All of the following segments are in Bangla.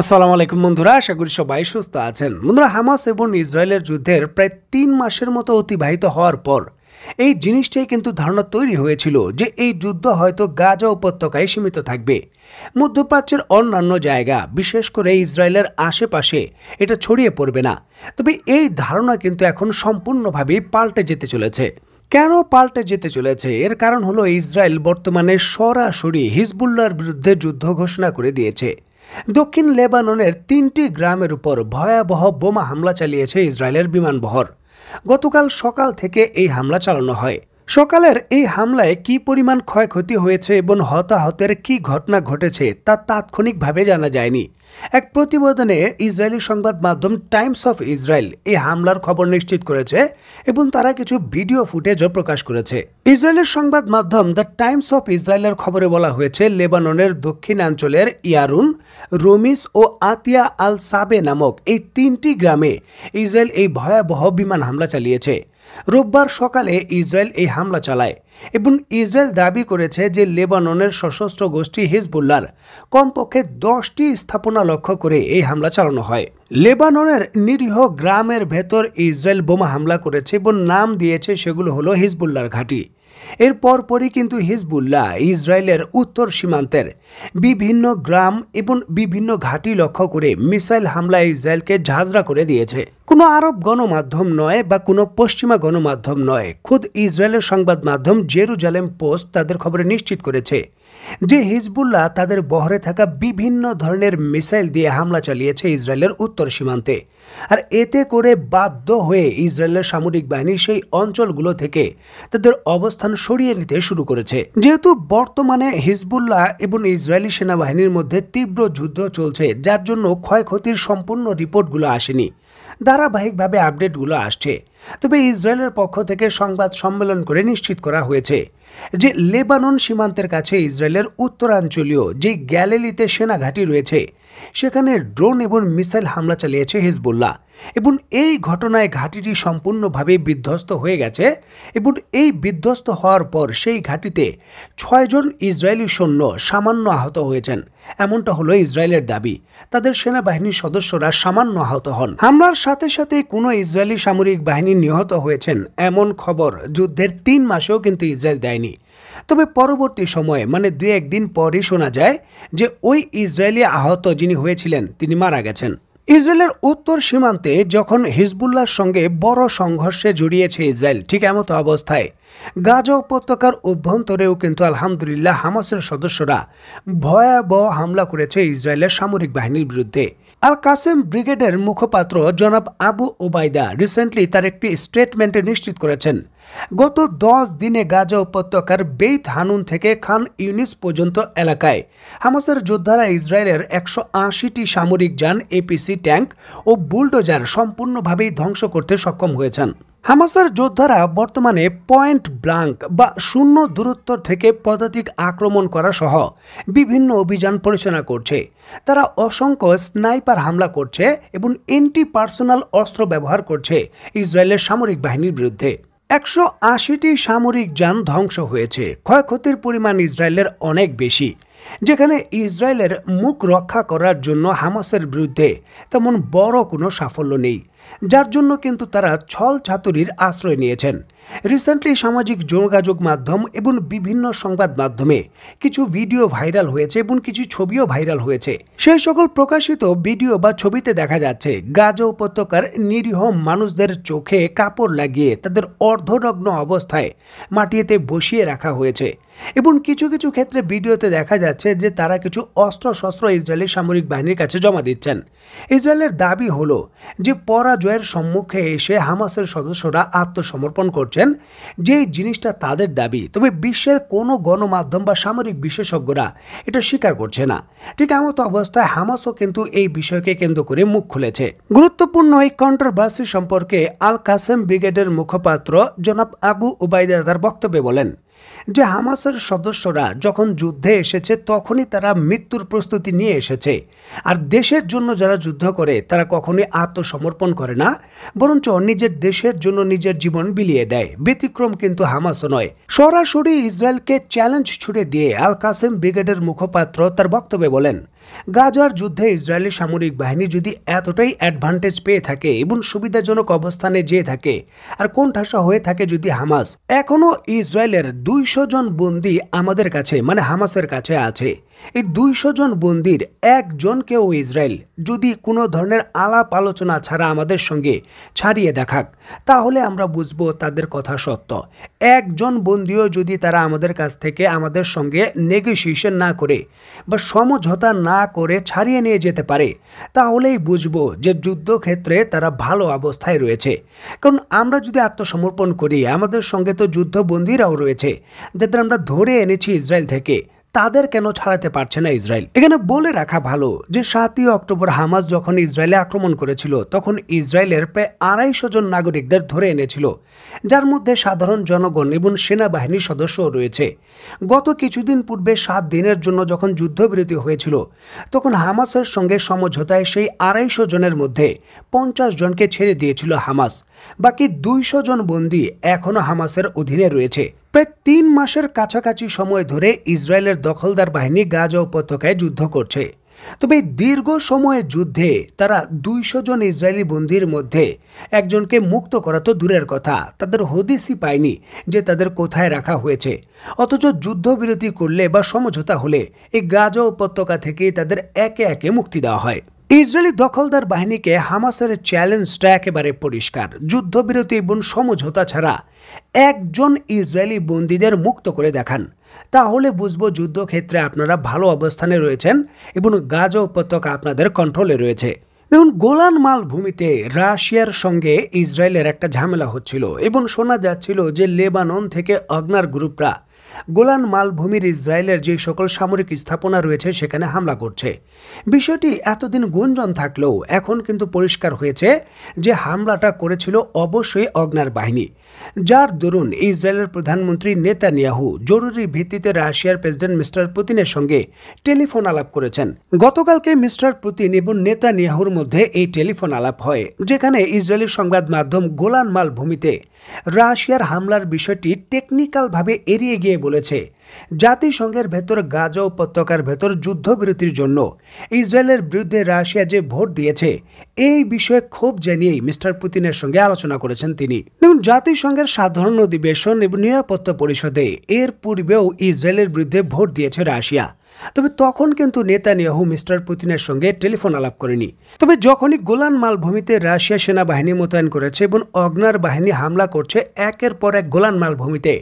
আসসালামু আলাইকুম বন্ধুরা আশা করি সবাই সুস্থ আছেন বন্ধুরা হামাস এবং ইসরায়েলের যুদ্ধের প্রায় তিন মাসের মতো অতিবাহিত হওয়ার পর এই জিনিসটাই কিন্তু ধারণা তৈরি হয়েছিল যে এই যুদ্ধ হয়তো গাজা উপত্যকায় সীমিত থাকবে মধ্যপ্রাচ্যের অন্যান্য জায়গা বিশেষ করে ইসরায়েলের আশেপাশে এটা ছড়িয়ে পড়বে না তবে এই ধারণা কিন্তু এখন সম্পূর্ণভাবেই পাল্টে যেতে চলেছে কেন পাল্টে যেতে চলেছে এর কারণ হলো ইসরায়েল বর্তমানে সরাসরি হিজবুল্লার বিরুদ্ধে যুদ্ধ ঘোষণা করে দিয়েছে দক্ষিণ লেবাননের তিনটি গ্রামের উপর ভয়াবহ বোমা হামলা চালিয়েছে ইসরায়েলের বিমানবহর গতকাল সকাল থেকে এই হামলা চালানো হয় সকালের এই হামলায় কি পরিমাণ ক্ষয়ক্ষতি হয়েছে এবং হতাহতের কি ঘটনা ঘটেছে তা তাৎক্ষণিকভাবে জানা যায়নি এক প্রতিবেদনে ইসরায়েলি সংবাদ মাধ্যম টাইমস অফ ইসরায়েল এই হামলার খবর নিশ্চিত করেছে এবং তারা কিছু ভিডিও ফুটেজও প্রকাশ করেছে ইসরায়েলের সংবাদ মাধ্যম দ্য টাইমস অফ ইসরায়েলের খবরে বলা হয়েছে লেবাননের দক্ষিণাঞ্চলের ইয়ারুন রোমিস ও আতিয়া আল সাবে নামক এই তিনটি গ্রামে ইসরায়েল এই ভয়াবহ বিমান হামলা চালিয়েছে রোববার সকালে ইসরায়েল এই হামলা চালায় এবং ইসরায়েল দাবি করেছে যে লেবাননের সশস্ত্র গোষ্ঠী হিজবুল্লার কমপক্ষে দশটি স্থাপনা লক্ষ্য করে এই হামলা চালানো হয় লেবাননের নিরীহ গ্রামের ভেতর ইসরায়েল বোমা হামলা করেছে এবং নাম দিয়েছে সেগুলো হলো হিজবুল্লার ঘাঁটি এর পরপরই কিন্তু হিজবুল্লাহ ইসরায়েলের উত্তর সীমান্তের বিভিন্ন গ্রাম এবং বিভিন্ন ঘাঁটি লক্ষ্য করে মিসাইল হামলা ইসরায়েলকে ঝাঁঝরা করে দিয়েছে কোনো আরব গণমাধ্যম নয় বা কোনো পশ্চিমা গণমাধ্যম নয় খুদ ইসরায়েলের সংবাদ মাধ্যম জেরুজালেম পোস্ট তাদের খবরে নিশ্চিত করেছে যে হিজবুল্লাহ তাদের বহরে থাকা বিভিন্ন ধরনের মিসাইল দিয়ে হামলা চালিয়েছে ইসরায়েলের উত্তর সীমান্তে আর এতে করে বাধ্য হয়ে ইসরায়েলের সামরিক বাহিনী সেই অঞ্চলগুলো থেকে তাদের অবস্থান সরিয়ে নিতে শুরু করেছে যেহেতু বর্তমানে হিজবুল্লাহ এবং ইসরায়েলি সেনাবাহিনীর মধ্যে তীব্র যুদ্ধ চলছে যার জন্য ক্ষয়ক্ষতির সম্পূর্ণ রিপোর্টগুলো আসেনি ধারাবাহিকভাবে আপডেটগুলো আসছে তবে ইসরায়েলের পক্ষ থেকে সংবাদ সম্মেলন করে নিশ্চিত করা হয়েছে যে লেবানন সীমান্তের কাছে ইসরায়েলের উত্তরাঞ্চলীয় যে গ্যালিলিতে ঘাঁটি রয়েছে সেখানে ড্রোন এবং মিসাইল হামলা চালিয়েছে হিজবুল্লাহ এবং এই ঘটনায় ঘাঁটিটি সম্পূর্ণভাবে বিধ্বস্ত হয়ে গেছে এবং এই বিধ্বস্ত হওয়ার পর সেই ঘাঁটিতে ছয়জন ইসরায়েলি সৈন্য সামান্য আহত হয়েছেন এমনটা হলো ইসরায়েলের দাবি তাদের সেনাবাহিনীর সদস্যরা সামান্য আহত হন হামলার সাথে সাথে কোনো ইসরায়েলি সামরিক বাহিনী নিহত হয়েছেন এমন খবর যুদ্ধের তিন মাসেও কিন্তু ইসরায়েল দেয় যায়নি তবে পরবর্তী সময়ে মানে দু একদিন পরই শোনা যায় যে ওই ইসরায়েলি আহত যিনি হয়েছিলেন তিনি মারা গেছেন ইসরায়েলের উত্তর সীমান্তে যখন হিজবুল্লার সঙ্গে বড় সংঘর্ষে জড়িয়েছে ইসরায়েল ঠিক এমতো অবস্থায় গাজা উপত্যকার অভ্যন্তরেও কিন্তু আলহামদুলিল্লাহ হামাসের সদস্যরা ভয়াবহ হামলা করেছে ইসরায়েলের সামরিক বাহিনীর বিরুদ্ধে আল কাসেম ব্রিগেডের মুখপাত্র জনাব আবু ওবায়দা রিসেন্টলি তার একটি স্টেটমেন্টে নিশ্চিত করেছেন গত দশ দিনে গাজা উপত্যকার বেইত হানুন থেকে খান ইউনিস পর্যন্ত এলাকায় হামাসের যোদ্ধারা ইসরায়েলের একশো আশিটি সামরিক যান এপিসি ট্যাঙ্ক ও বুলডোজার সম্পূর্ণভাবেই ধ্বংস করতে সক্ষম হয়েছেন হামাসের যোদ্ধারা বর্তমানে পয়েন্ট ব্লাঙ্ক বা শূন্য দূরত্ব থেকে পদাতিক আক্রমণ করা সহ বিভিন্ন অভিযান পরিচালনা করছে তারা অসংখ্য স্নাইপার হামলা করছে এবং এন্টি পার্সোনাল অস্ত্র ব্যবহার করছে ইসরায়েলের সামরিক বাহিনীর বিরুদ্ধে একশো আশিটি সামরিক যান ধ্বংস হয়েছে ক্ষয়ক্ষতির পরিমাণ ইসরায়েলের অনেক বেশি যেখানে ইসরায়েলের মুখ রক্ষা করার জন্য হামাসের বিরুদ্ধে তেমন বড় কোনো সাফল্য নেই যার জন্য কিন্তু তারা ছল ছাতুরির আশ্রয় নিয়েছেন রিসেন্টলি সামাজিক যোগাযোগ মাধ্যম এবং বিভিন্ন সংবাদ মাধ্যমে কিছু ভিডিও ভাইরাল হয়েছে এবং কিছু ছবিও ভাইরাল হয়েছে সেই সকল প্রকাশিত ভিডিও বা ছবিতে দেখা যাচ্ছে গাজা উপত্যকার নিরীহ মানুষদের চোখে কাপড় লাগিয়ে তাদের অর্ধনগ্ন অবস্থায় মাটিতে বসিয়ে রাখা হয়েছে এবং কিছু কিছু ক্ষেত্রে ভিডিওতে দেখা যাচ্ছে যে তারা কিছু অস্ত্র শস্ত্র ইসরায়েলের সামরিক বাহিনীর কাছে জমা দিচ্ছেন ইসরায়েলের দাবি হলো যে পরা কারজাইয়ের সম্মুখে এসে হামাসের সদস্যরা আত্মসমর্পণ করছেন যে জিনিসটা তাদের দাবি তবে বিশ্বের কোনো গণমাধ্যম বা সামরিক বিশেষজ্ঞরা এটা স্বীকার করছে না ঠিক এমত অবস্থায় হামাসও কিন্তু এই বিষয়কে কেন্দ্র করে মুখ খুলেছে গুরুত্বপূর্ণ এই কন্ট্রোভার্সি সম্পর্কে আল কাসেম ব্রিগেডের মুখপাত্র জনাব আবু উবাইদার বক্তব্যে বলেন যে হামাসের সদস্যরা যখন যুদ্ধে এসেছে তখনই তারা মৃত্যুর প্রস্তুতি নিয়ে এসেছে আর দেশের জন্য যারা যুদ্ধ করে তারা কখনই আত্মসমর্পণ করে না বরঞ্চ নিজের দেশের জন্য নিজের জীবন বিলিয়ে দেয় ব্যতিক্রম কিন্তু হামাসও নয় সরাসরি ইসরায়েলকে চ্যালেঞ্জ ছুড়ে দিয়ে আল কাসেম ব্রিগেডের মুখপাত্র তার বক্তব্যে বলেন গাজার যুদ্ধে ইসরায়েলি সামরিক বাহিনী যদি এতটাই অ্যাডভান্টেজ পেয়ে থাকে এবং সুবিধাজনক অবস্থানে যেয়ে থাকে আর কোন ঠাসা হয়ে থাকে যদি হামাস এখনও ইসরায়েলের দুইশো জন বন্দি আমাদের কাছে মানে হামাসের কাছে আছে এই দুইশো জন বন্দির একজনকেও ইসরায়েল যদি কোনো ধরনের আলাপ আলোচনা ছাড়া আমাদের সঙ্গে ছাড়িয়ে দেখাক তাহলে আমরা বুঝবো তাদের কথা সত্য একজন বন্দিও যদি তারা আমাদের কাছ থেকে আমাদের সঙ্গে নেগোসিয়েশন না করে বা সমঝোতা না করে ছাড়িয়ে নিয়ে যেতে পারে তাহলেই বুঝবো যে যুদ্ধক্ষেত্রে তারা ভালো অবস্থায় রয়েছে কারণ আমরা যদি আত্মসমর্পণ করি আমাদের সঙ্গে তো যুদ্ধবন্দিরাও রয়েছে যাদের আমরা ধরে এনেছি ইসরায়েল থেকে তাদের কেন ছাড়াতে পারছে না ইসরায়েল এখানে বলে রাখা ভালো যে সাতই অক্টোবর হামাস যখন ইসরায়েলে আক্রমণ করেছিল তখন ইসরায়েলের প্রায় আড়াইশো জন নাগরিকদের ধরে এনেছিল যার মধ্যে সাধারণ জনগণ এবং সেনাবাহিনীর সদস্যও রয়েছে গত কিছুদিন পূর্বে সাত দিনের জন্য যখন যুদ্ধবিরতি হয়েছিল তখন হামাসের সঙ্গে সমঝোতায় সেই আড়াইশো জনের মধ্যে পঞ্চাশ জনকে ছেড়ে দিয়েছিল হামাস বাকি দুইশো জন বন্দী এখনও হামাসের অধীনে রয়েছে প্রায় তিন মাসের কাছাকাছি সময় ধরে ইসরায়েলের দখলদার বাহিনী গাজা উপত্যকায় যুদ্ধ করছে তবে দীর্ঘ সময়ের যুদ্ধে তারা দুইশো জন ইসরায়েলি বন্দির মধ্যে একজনকে মুক্ত করা তো দূরের কথা তাদের হদিসই পায়নি যে তাদের কোথায় রাখা হয়েছে অথচ যুদ্ধবিরতি করলে বা সমঝোতা হলে এই গাজা উপত্যকা থেকে তাদের একে একে মুক্তি দেওয়া হয় ইসরায়েলি দখলদার বাহিনীকে হামাসের চ্যালেঞ্জটা একেবারে পরিষ্কার যুদ্ধবিরতি এবং সমঝোতা ছাড়া একজন ইসরায়েলি বন্দীদের মুক্ত করে দেখান তাহলে বুঝবো যুদ্ধক্ষেত্রে আপনারা ভালো অবস্থানে রয়েছেন এবং গাজা উপত্যকা আপনাদের কন্ট্রোলে রয়েছে দেখুন গোলান মালভূমিতে রাশিয়ার সঙ্গে ইসরায়েলের একটা ঝামেলা হচ্ছিল এবং শোনা যাচ্ছিল যে লেবানন থেকে অগ্নার গ্রুপরা গোলান মালভূমির ইসরায়েলের যে সকল সামরিক স্থাপনা রয়েছে সেখানে হামলা করছে বিষয়টি এতদিন গুঞ্জন থাকলেও এখন কিন্তু পরিষ্কার হয়েছে যে হামলাটা করেছিল অবশ্যই অগ্নার বাহিনী যার দরুন ইসরায়েলের প্রধানমন্ত্রী নেতানিয়াহু জরুরি ভিত্তিতে রাশিয়ার প্রেসিডেন্ট মিস্টার পুতিনের সঙ্গে টেলিফোন আলাপ করেছেন গতকালকে মিস্টার পুতিন এবং নেতানিয়াহুর মধ্যে এই টেলিফোন আলাপ হয় যেখানে ইসরায়েলি সংবাদ মাধ্যম গোলান মালভূমিতে রাশিয়ার হামলার বিষয়টি টেকনিক্যালভাবে এড়িয়ে গিয়ে বলেছে জাতিসংঘের ভেতর গাজা উপত্যকার ভেতর যুদ্ধবিরতির জন্য ইসরায়েলের বিরুদ্ধে রাশিয়া যে ভোট দিয়েছে এই বিষয়ে ক্ষোভ জানিয়েই মিস্টার পুতিনের সঙ্গে আলোচনা করেছেন তিনি দেখুন জাতিসংঘের সাধারণ অধিবেশন এবং নিরাপত্তা পরিষদে এর পূর্বেও ইসরায়েলের বিরুদ্ধে ভোট দিয়েছে রাশিয়া তবে তখন কিন্তু নেতানিয়াহু মিস্টার পুতিনের সঙ্গে টেলিফোন আলাপ করেনি তবে যখনই গোলান মালভূমিতে রাশিয়া সেনাবাহিনী মোতায়েন করেছে এবং অগ্নার বাহিনী হামলা করছে একের পর এক গোলান মালভূমিতে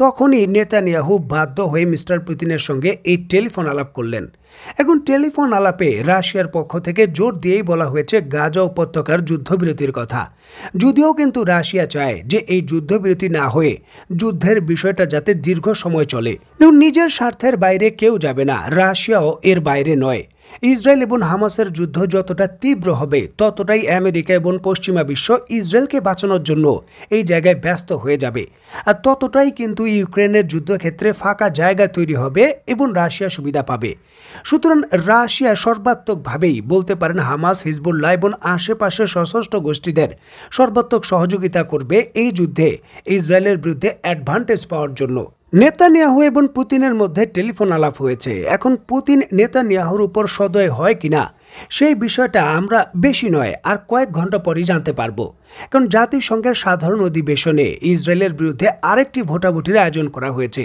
তখনই নেতানিয়াহু বাধ্য হয়ে মিস্টার পুতিনের সঙ্গে এই টেলিফোন আলাপ করলেন এখন টেলিফোন আলাপে রাশিয়ার পক্ষ থেকে জোর দিয়েই বলা হয়েছে গাজা উপত্যকার যুদ্ধবিরতির কথা যদিও কিন্তু রাশিয়া চায় যে এই যুদ্ধবিরতি না হয়ে যুদ্ধের বিষয়টা যাতে দীর্ঘ সময় চলে নিজের স্বার্থের বাইরে কেউ যাবে না রাশিয়াও এর বাইরে নয় ইসরায়েল এবং হামাসের যুদ্ধ যতটা তীব্র হবে ততটাই আমেরিকা এবং পশ্চিমা বিশ্ব ইসরায়েলকে বাঁচানোর জন্য এই জায়গায় ব্যস্ত হয়ে যাবে আর ততটাই কিন্তু ইউক্রেনের যুদ্ধক্ষেত্রে ফাঁকা জায়গা তৈরি হবে এবং রাশিয়া সুবিধা পাবে সুতরাং রাশিয়া সর্বাত্মকভাবেই বলতে পারেন হামাস হিজবুল্লাহ এবং আশেপাশের সশস্ত্র গোষ্ঠীদের সর্বাত্মক সহযোগিতা করবে এই যুদ্ধে ইসরায়েলের বিরুদ্ধে অ্যাডভান্টেজ পাওয়ার জন্য নেতানিয়াহু এবং পুতিনের মধ্যে টেলিফোন আলাপ হয়েছে এখন পুতিন নেতানিয়াহুর উপর সদয় হয় কিনা সেই বিষয়টা আমরা বেশি নয় আর কয়েক ঘন্টা পরই জানতে পারব কারণ জাতিসংঘের সাধারণ অধিবেশনে ইসরায়েলের বিরুদ্ধে আরেকটি ভোটাভুটির আয়োজন করা হয়েছে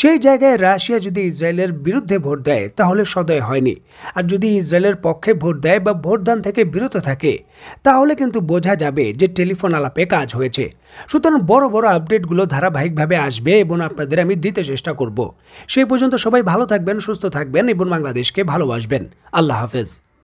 সেই জায়গায় রাশিয়া যদি ইসরায়েলের বিরুদ্ধে ভোট দেয় তাহলে সদয় হয়নি আর যদি ইসরায়েলের পক্ষে ভোট দেয় বা ভোটদান থেকে বিরত থাকে তাহলে কিন্তু বোঝা যাবে যে টেলিফোন আলাপে কাজ হয়েছে সুতরাং বড় বড় আপডেটগুলো ধারাবাহিকভাবে আসবে এবং আপনাদের আমি দিতে চেষ্টা করব সেই পর্যন্ত সবাই ভালো থাকবেন সুস্থ থাকবেন এবং বাংলাদেশকে ভালোবাসবেন আল্লাহ হাফেজ